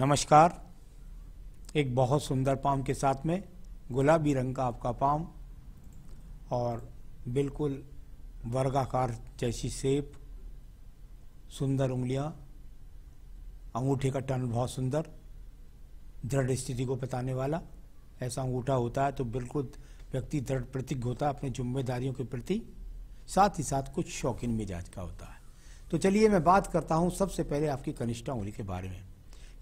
नमस्कार एक बहुत सुंदर पाम के साथ में गुलाबी रंग का आपका पाम और बिल्कुल वर्गाकार जैसी सेप सुंदर उंगलियां अंगूठे का टन बहुत सुंदर दृढ़ स्थिति को बताने वाला ऐसा अंगूठा होता है तो बिल्कुल व्यक्ति दृढ़ प्रतिज्ञ होता है अपनी जिम्मेदारियों के प्रति साथ ही साथ कुछ शौकीन मिजाज का होता है तो चलिए मैं बात करता हूँ सबसे पहले आपकी कनिष्ठा उंगली के बारे में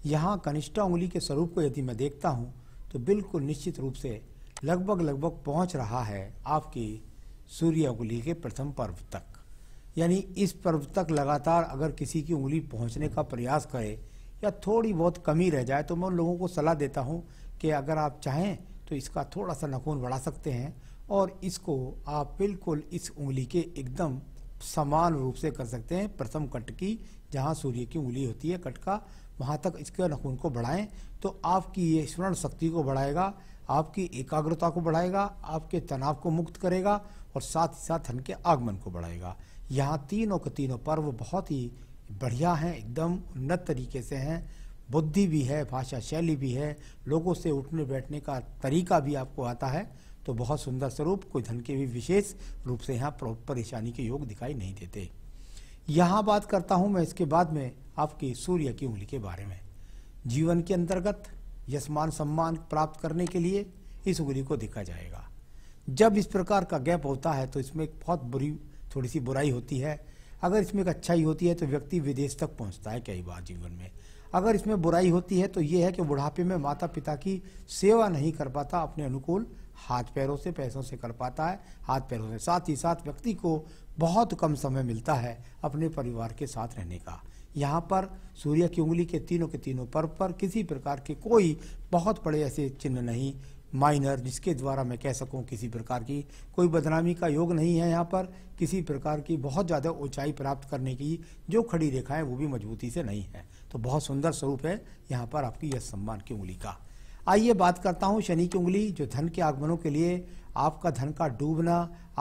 यहाँ कनिष्ठा उंगली के स्वरूप को यदि मैं देखता हूँ तो बिल्कुल निश्चित रूप से लगभग लगभग पहुँच रहा है आपकी सूर्य उंगली के प्रथम पर्व तक यानी इस पर्व तक लगातार अगर किसी की उंगली पहुँचने का प्रयास करे या थोड़ी बहुत कमी रह जाए तो मैं उन लोगों को सलाह देता हूँ कि अगर आप चाहें तो इसका थोड़ा सा नखून बढ़ा सकते हैं और इसको आप बिल्कुल इस उंगली के एकदम समान रूप से कर सकते हैं प्रथम कट की जहाँ सूर्य की उंगली होती है कट का वहाँ तक इसके नखून को बढ़ाएं तो आपकी ये स्मरण शक्ति को बढ़ाएगा आपकी एकाग्रता को बढ़ाएगा आपके तनाव को मुक्त करेगा और साथ ही साथ धन के आगमन को बढ़ाएगा यहाँ तीनों के तीनों पर्व बहुत ही बढ़िया हैं एकदम उन्नत तरीके से हैं बुद्धि भी है भाषा शैली भी है लोगों से उठने बैठने का तरीका भी आपको आता है तो बहुत सुंदर स्वरूप कोई धन के भी विशेष रूप से यहाँ परेशानी के योग दिखाई नहीं देते यहाँ बात करता हूँ मैं इसके बाद में आपकी सूर्य की उंगली के बारे में जीवन के अंतर्गत यशमान सम्मान प्राप्त करने के लिए इस उंगली को देखा जाएगा जब इस प्रकार का गैप होता है तो इसमें एक बहुत बुरी थोड़ी सी बुराई होती है अगर इसमें एक अच्छाई होती है तो व्यक्ति विदेश तक पहुंचता है कई बार जीवन में अगर इसमें बुराई होती है तो ये है कि बुढ़ापे में माता पिता की सेवा नहीं कर पाता अपने अनुकूल हाथ पैरों से पैसों से कर पाता है हाथ पैरों से साथ ही साथ व्यक्ति को बहुत कम समय मिलता है अपने परिवार के साथ रहने का यहाँ पर सूर्य की उंगली के तीनों के तीनों पर्व पर किसी प्रकार के कोई बहुत बड़े ऐसे चिन्ह नहीं माइनर जिसके द्वारा मैं कह सकूं किसी प्रकार की कोई बदनामी का योग नहीं है यहाँ पर किसी प्रकार की बहुत ज़्यादा ऊंचाई प्राप्त करने की जो खड़ी रेखाएं वो भी मजबूती से नहीं है तो बहुत सुंदर स्वरूप है यहाँ पर आपकी यह सम्मान की उंगली का आइए बात करता हूँ शनि की उंगली जो धन के आगमनों के लिए आपका धन का डूबना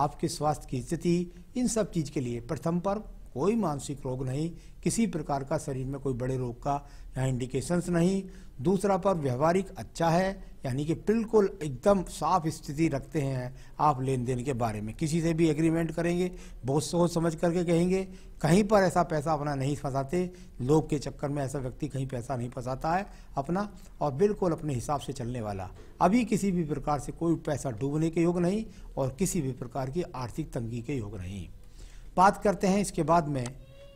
आपके स्वास्थ्य की स्थिति इन सब चीज़ के लिए प्रथम पर्व कोई मानसिक रोग नहीं किसी प्रकार का शरीर में कोई बड़े रोग का यहाँ इंडिकेशंस नहीं दूसरा पर व्यवहारिक अच्छा है यानी कि बिल्कुल एकदम साफ स्थिति रखते हैं आप लेन देन के बारे में किसी से भी एग्रीमेंट करेंगे बहुत सोच समझ करके कहेंगे कहीं पर ऐसा पैसा अपना नहीं फंसाते लोग के चक्कर में ऐसा व्यक्ति कहीं पैसा नहीं फंसाता है अपना और बिल्कुल अपने हिसाब से चलने वाला अभी किसी भी प्रकार से कोई पैसा डूबने के योग नहीं और किसी भी प्रकार की आर्थिक तंगी के योग नहीं बात करते हैं इसके बाद में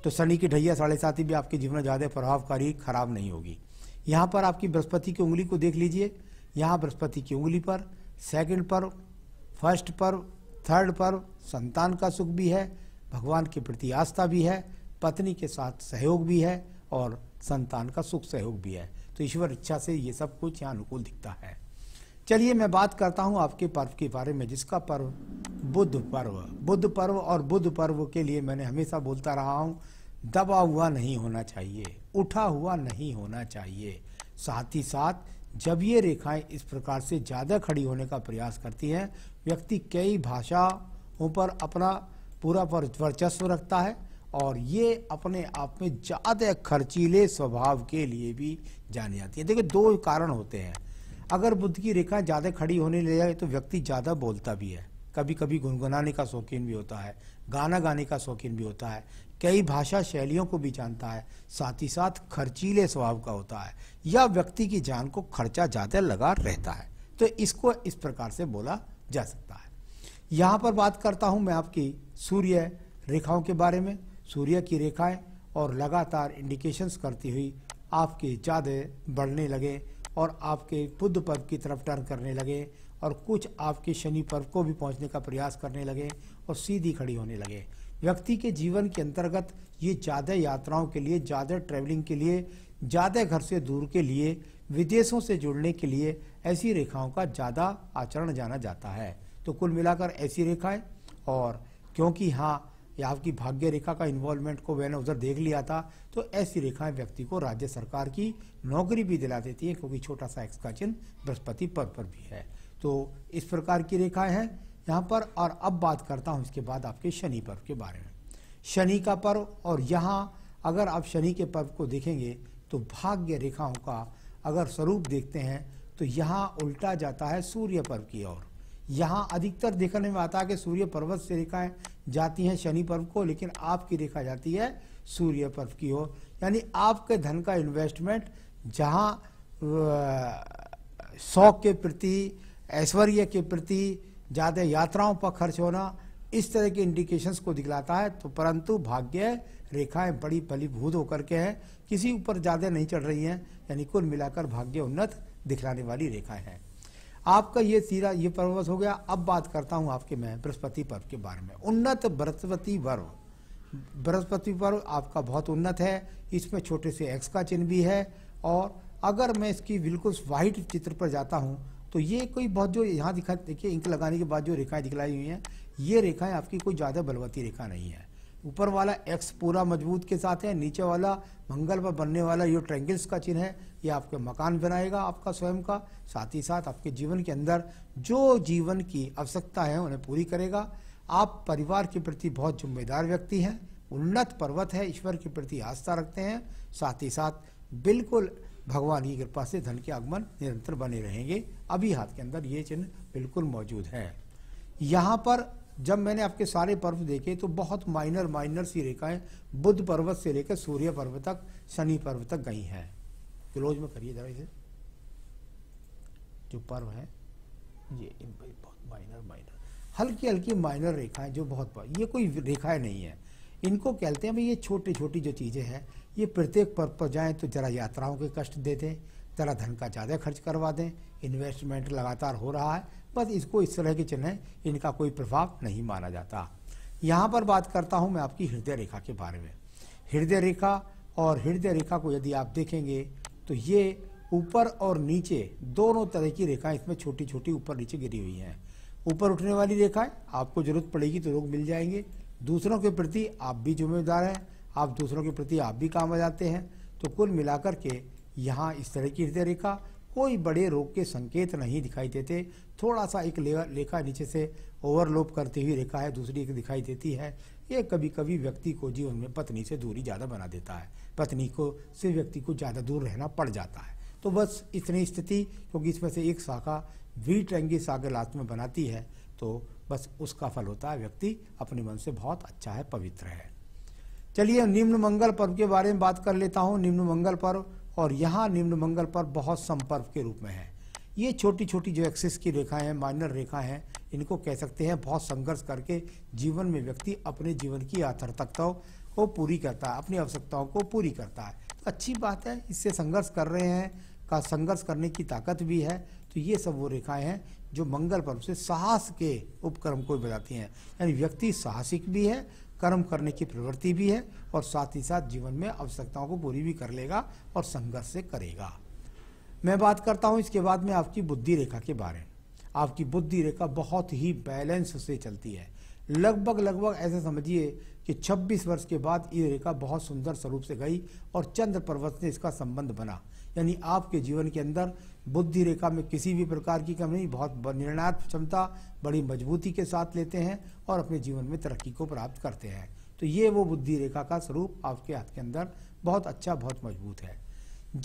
तो शनि की ढैया साढ़े ही भी आपके जीवन में ज़्यादा प्रभावकारी खराब नहीं होगी यहाँ पर आपकी बृहस्पति की उंगली को देख लीजिए यहाँ बृहस्पति की उंगली पर सेकंड पर फर्स्ट पर थर्ड पर संतान का सुख भी है भगवान के प्रति आस्था भी है पत्नी के साथ सहयोग भी है और संतान का सुख सहयोग भी है तो ईश्वर इच्छा से ये सब कुछ यहाँ अनुकूल दिखता है चलिए मैं बात करता हूँ आपके पर्व के बारे में जिसका पर्व बुद्ध पर्व बुद्ध पर्व और बुद्ध पर्व के लिए मैंने हमेशा बोलता रहा हूँ दबा हुआ नहीं होना चाहिए उठा हुआ नहीं होना चाहिए साथ ही साथ जब ये रेखाएं इस प्रकार से ज़्यादा खड़ी होने का प्रयास करती हैं व्यक्ति कई भाषाओं पर अपना पूरा पर वर्चस्व रखता है और ये अपने आप में ज़्यादा खर्चीले स्वभाव के लिए भी जानी जाती है देखिए दो कारण होते हैं अगर बुद्ध की रेखा ज़्यादा खड़ी होने ले जाए तो व्यक्ति ज़्यादा बोलता भी है कभी कभी गुनगुनाने का शौकीन भी होता है गाना गाने का शौकीन भी होता है कई भाषा शैलियों को भी जानता है साथ ही साथ खर्चीले स्वभाव का होता है या व्यक्ति की जान को खर्चा ज़्यादा लगा रहता है तो इसको इस प्रकार से बोला जा सकता है यहाँ पर बात करता हूँ मैं आपकी सूर्य रेखाओं के बारे में सूर्य की रेखाएं और लगातार इंडिकेशंस करती हुई आपके ज़्यादा बढ़ने लगे और आपके बुद्ध पर्व की तरफ टर्न करने लगे और कुछ आपके शनि पर्व को भी पहुंचने का प्रयास करने लगे और सीधी खड़ी होने लगे व्यक्ति के जीवन के अंतर्गत ये ज़्यादा यात्राओं के लिए ज़्यादा ट्रैवलिंग के लिए ज़्यादा घर से दूर के लिए विदेशों से जुड़ने के लिए ऐसी रेखाओं का ज़्यादा आचरण जाना जाता है तो कुल मिलाकर ऐसी रेखाएं और क्योंकि हाँ या आपकी भाग्य रेखा का इन्वॉल्वमेंट को मैंने उधर देख लिया था तो ऐसी रेखाएं व्यक्ति को राज्य सरकार की नौकरी भी दिला देती है क्योंकि छोटा सा एक्स का चिन्ह बृहस्पति पद पर भी है तो इस प्रकार की रेखाएं हैं यहाँ पर और अब बात करता हूँ इसके बाद आपके शनि पर्व के बारे में शनि का पर्व और यहाँ अगर आप शनि के पर्व को देखेंगे तो भाग्य रेखाओं का अगर स्वरूप देखते हैं तो यहाँ उल्टा जाता है सूर्य पर्व की ओर यहाँ अधिकतर देखने में आता है कि सूर्य पर्वत से रेखाएं जाती हैं शनि पर्व को लेकिन आपकी रेखा जाती है सूर्य पर्व की ओर यानी आपके धन का इन्वेस्टमेंट जहाँ शौक के प्रति ऐश्वर्य के प्रति ज़्यादा यात्राओं पर खर्च होना इस तरह के इंडिकेशंस को दिखलाता है तो परंतु भाग्य रेखाएं बड़ी फलीभूत होकर के हैं किसी ऊपर ज़्यादा नहीं चढ़ रही हैं यानी कुल मिलाकर भाग्य उन्नत दिखलाने वाली रेखाएं हैं आपका ये सीधा ये पर्वस हो गया अब बात करता हूँ आपके मैं बृहस्पति पर्व के बारे में उन्नत बृहस्पति पर्व बृहस्पति पर्व आपका बहुत उन्नत है इसमें छोटे से एक्स का चिन्ह भी है और अगर मैं इसकी बिल्कुल वाइट चित्र पर जाता हूँ तो ये कोई बहुत जो यहाँ दिखा देखिए इंक लगाने के बाद जो रेखाएं दिखलाई हुई हैं ये रेखाएं आपकी कोई ज़्यादा बलवती रेखा नहीं है ऊपर वाला एक्स पूरा मजबूत के साथ है नीचे वाला मंगल पर बनने वाला ये ट्रेंगल्स का चिन्ह है ये आपके मकान बनाएगा आपका स्वयं का साथ ही साथ आपके जीवन के अंदर जो जीवन की आवश्यकता है उन्हें पूरी करेगा आप परिवार के प्रति बहुत जिम्मेदार व्यक्ति हैं उन्नत पर्वत है ईश्वर के प्रति आस्था रखते हैं साथ ही साथ बिल्कुल भगवान की कृपा से धन के आगमन निरंतर बने रहेंगे अभी हाथ के अंदर ये चिन्ह बिल्कुल मौजूद है यहाँ पर जब मैंने आपके सारे पर्व देखे तो बहुत माइनर माइनर सी रेखाएं बुद्ध पर्वत से लेकर सूर्य पर्वत तक शनि पर्व तक गई हैं क्लोज में करिए जरा इसे जो पर्व है ये बहुत माइनर माइनर हल्की हल्की माइनर रेखाएं जो बहुत ये कोई रेखाएं नहीं है इनको कहते हैं भाई ये छोटी छोटी जो चीज़ें हैं ये प्रत्येक पर्व पर जाएँ तो ज़रा यात्राओं के कष्ट दे दें ज़रा धन का ज़्यादा खर्च करवा दें इन्वेस्टमेंट लगातार हो रहा है बस इसको इस तरह के चिन्ह इनका कोई प्रभाव नहीं माना जाता यहाँ पर बात करता हूँ मैं आपकी हृदय रेखा के बारे में हृदय रेखा और हृदय रेखा को यदि आप देखेंगे तो ये ऊपर और नीचे दोनों तरह की रेखाएं इसमें छोटी छोटी ऊपर नीचे गिरी हुई हैं ऊपर उठने वाली रेखाएं आपको जरूरत पड़ेगी तो लोग मिल जाएंगे दूसरों के प्रति आप भी जिम्मेदार हैं आप दूसरों के प्रति आप भी काम आ जाते हैं तो कुल मिलाकर के यहाँ इस तरह की हृदय रेखा कोई बड़े रोग के संकेत नहीं दिखाई देते थोड़ा सा एक रेखा नीचे से ओवरलोप करती हुई रेखा है दूसरी एक दिखाई देती है ये कभी कभी व्यक्ति को जीवन में पत्नी से दूरी ज़्यादा बना देता है पत्नी को से व्यक्ति को ज़्यादा दूर रहना पड़ जाता है तो बस इतनी स्थिति क्योंकि इसमें से एक शाखा सागर लात में बनाती है तो बस उसका फल होता है व्यक्ति अपने मन से बहुत अच्छा है पवित्र है चलिए निम्न मंगल पर्व के बारे में बात कर लेता हूँ निम्न मंगल पर्व और यहाँ निम्न मंगल पर बहुत संपर्क के रूप में है ये छोटी छोटी जो एक्सेस की रेखाएं हैं माइनर रेखाएं हैं इनको कह सकते हैं बहुत संघर्ष करके जीवन में व्यक्ति अपने जीवन की आथर्थकताओं को पूरी करता है अपनी आवश्यकताओं को पूरी करता है तो अच्छी बात है इससे संघर्ष कर रहे हैं का संघर्ष करने की ताकत भी है तो ये सब वो रेखाएं हैं जो मंगल पर्व से साहस के उपक्रम को बताती हैं यानी व्यक्ति साहसिक भी है कर्म करने की प्रवृत्ति भी है और साथ ही साथ जीवन में आवश्यकताओं को पूरी भी कर लेगा और संघर्ष से करेगा मैं बात करता हूँ इसके बाद में आपकी बुद्धि रेखा के बारे में आपकी बुद्धि रेखा बहुत ही बैलेंस से चलती है लगभग लगभग ऐसे समझिए कि 26 वर्ष के बाद ये रेखा बहुत सुंदर स्वरूप से गई और चंद्र पर्वत से इसका संबंध बना यानी आपके जीवन के अंदर बुद्धि रेखा में किसी भी प्रकार की कमी नहीं बहुत निर्णायक क्षमता बड़ी मजबूती के साथ लेते हैं और अपने जीवन में तरक्की को प्राप्त करते हैं तो ये वो बुद्धि रेखा का स्वरूप आपके हाथ के अंदर बहुत अच्छा बहुत मजबूत है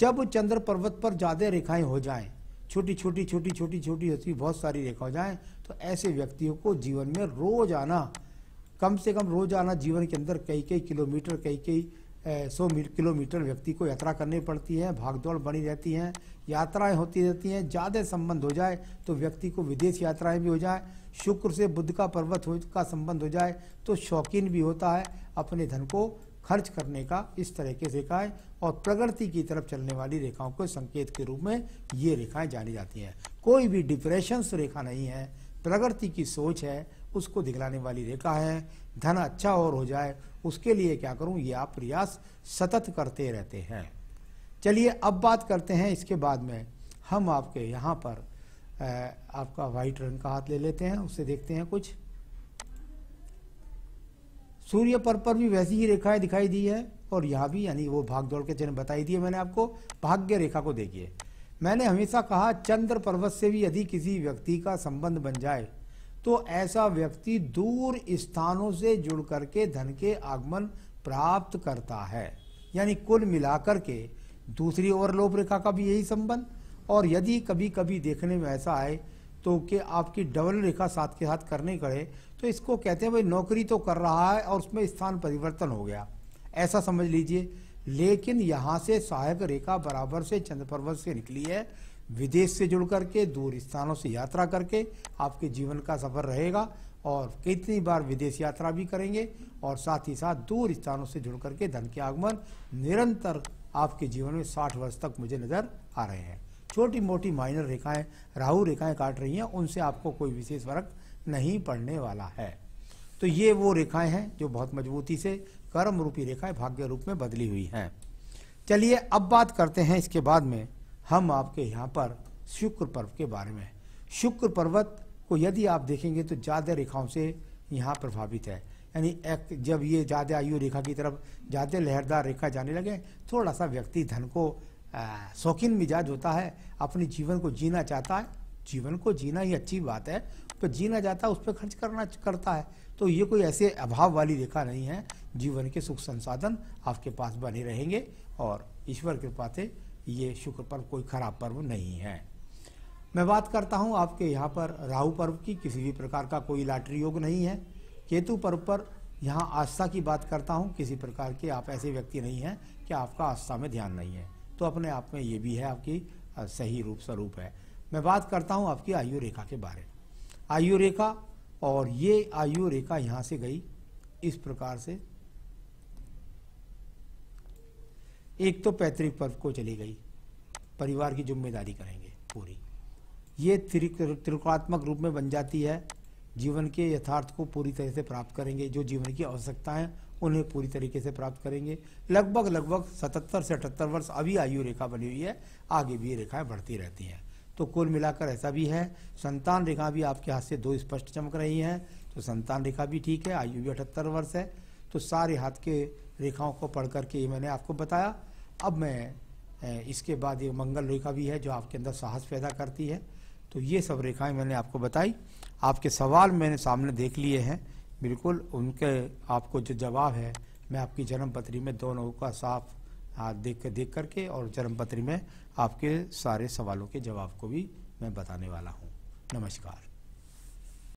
जब चंद्र पर्वत पर ज़्यादा रेखाएं हो जाएं छोटी छोटी छोटी छोटी छोटी होती बहुत सारी रेखा हो जाए तो ऐसे व्यक्तियों को जीवन में रोज आना कम से कम रोज आना जीवन के अंदर कई कई किलोमीटर कई कई सौ किलोमीटर व्यक्ति को यात्रा करनी पड़ती है भागदौड़ बनी रहती हैं यात्राएं होती रहती हैं ज़्यादा संबंध हो जाए तो व्यक्ति को विदेश यात्राएं भी हो जाए शुक्र से बुद्ध का पर्वत हो का संबंध हो जाए तो शौकीन भी होता है अपने धन को खर्च करने का इस तरीके से रेखाएँ और प्रगति की तरफ चलने वाली रेखाओं को संकेत के रूप में ये रेखाएँ जानी जाती हैं कोई भी डिप्रेशन रेखा नहीं है प्रगति की सोच है उसको दिखलाने वाली रेखा है धन अच्छा और हो जाए उसके लिए क्या करूं ये आप प्रयास सतत करते रहते हैं चलिए अब बात करते हैं इसके बाद में हम आपके यहाँ पर आपका वाइट रंग का हाथ ले लेते हैं उसे देखते हैं कुछ सूर्य पर पर भी वैसी ही रेखाएं दिखाई दी है और यहां भी यानी वो भाग दौड़ के चिन्ह बताई दिए मैंने आपको भाग्य रेखा को देखिए मैंने हमेशा कहा चंद्र पर्वत से भी यदि किसी व्यक्ति का संबंध बन जाए तो ऐसा व्यक्ति दूर स्थानों से जुड़ करके धन के आगमन प्राप्त करता है यानी कुल मिलाकर के दूसरी ओर लोप रेखा का भी यही संबंध और यदि कभी कभी देखने में ऐसा आए तो कि आपकी डबल रेखा साथ के साथ करने करे तो इसको कहते हैं भाई नौकरी तो कर रहा है और उसमें स्थान परिवर्तन हो गया ऐसा समझ लीजिए लेकिन यहाँ से सहायक रेखा बराबर से चंद्र पर्वत से निकली है विदेश से जुड़ करके दूर स्थानों से यात्रा करके आपके जीवन का सफर रहेगा और कितनी बार विदेश यात्रा भी करेंगे और साथ ही साथ दूर स्थानों से जुड़ करके धन के आगमन निरंतर आपके जीवन में साठ वर्ष तक मुझे नज़र आ रहे हैं छोटी मोटी माइनर रेखाएं राहु रेखाएं काट रही हैं उनसे आपको कोई विशेष फर्क नहीं पड़ने वाला है तो ये वो रेखाएं हैं जो बहुत मजबूती से कर्म रूपी रेखाएं भाग्य रूप में बदली हुई हैं चलिए अब बात करते हैं इसके बाद में हम आपके यहाँ पर शुक्र पर्व के बारे में शुक्र पर्वत को यदि आप देखेंगे तो ज़्यादा रेखाओं से यहाँ प्रभावित है यानी एक जब ये ज़्यादा आयु रेखा की तरफ ज़्यादा लहरदार रेखा जाने लगे थोड़ा सा व्यक्ति धन को शौकीन मिजाज होता है अपने जीवन को जीना चाहता है जीवन को जीना ही अच्छी बात है पर जीना जाता है उस पर खर्च करना करता है तो ये कोई ऐसे अभाव वाली रेखा नहीं है जीवन के सुख संसाधन आपके पास बने रहेंगे और ईश्वर कृपा से ये शुक्र पर्व कोई खराब पर्व नहीं है मैं बात करता हूँ आपके यहाँ पर राहु पर्व की किसी भी प्रकार का कोई लाटरी योग नहीं है केतु पर्व पर यहाँ आस्था की बात करता हूँ किसी प्रकार के आप ऐसे व्यक्ति नहीं हैं कि आपका आस्था में ध्यान नहीं है तो अपने आप में ये भी है आपकी सही रूप स्वरूप है मैं बात करता हूँ आपकी आयु रेखा के बारे में आयु रेखा और ये आयु रेखा यहाँ से गई इस प्रकार से एक तो पैतृक पर्व को चली गई परिवार की जिम्मेदारी करेंगे पूरी ये त्रिकोणात्मक रूप में बन जाती है जीवन के यथार्थ को पूरी तरह से प्राप्त करेंगे जो जीवन की आवश्यकता है उन्हें पूरी तरीके से प्राप्त करेंगे लगभग लगभग 77 से अठहत्तर वर्ष अभी आयु रेखा बनी हुई है आगे भी ये रेखाएं बढ़ती रहती हैं तो कुल मिलाकर ऐसा भी है संतान रेखा भी आपके हाथ से दो स्पष्ट चमक रही हैं तो संतान रेखा भी ठीक है आयु भी अठहत्तर वर्ष है तो सारे हाथ के रेखाओं को पढ़ करके ये मैंने आपको बताया अब मैं इसके बाद ये मंगल रेखा भी है जो आपके अंदर साहस पैदा करती है तो ये सब रेखाएं मैंने आपको बताई आपके सवाल मैंने सामने देख लिए हैं बिल्कुल उनके आपको जो जवाब है मैं आपकी जन्म पत्री में दोनों का साफ देख देख करके और जन्म पत्री में आपके सारे सवालों के जवाब को भी मैं बताने वाला हूँ नमस्कार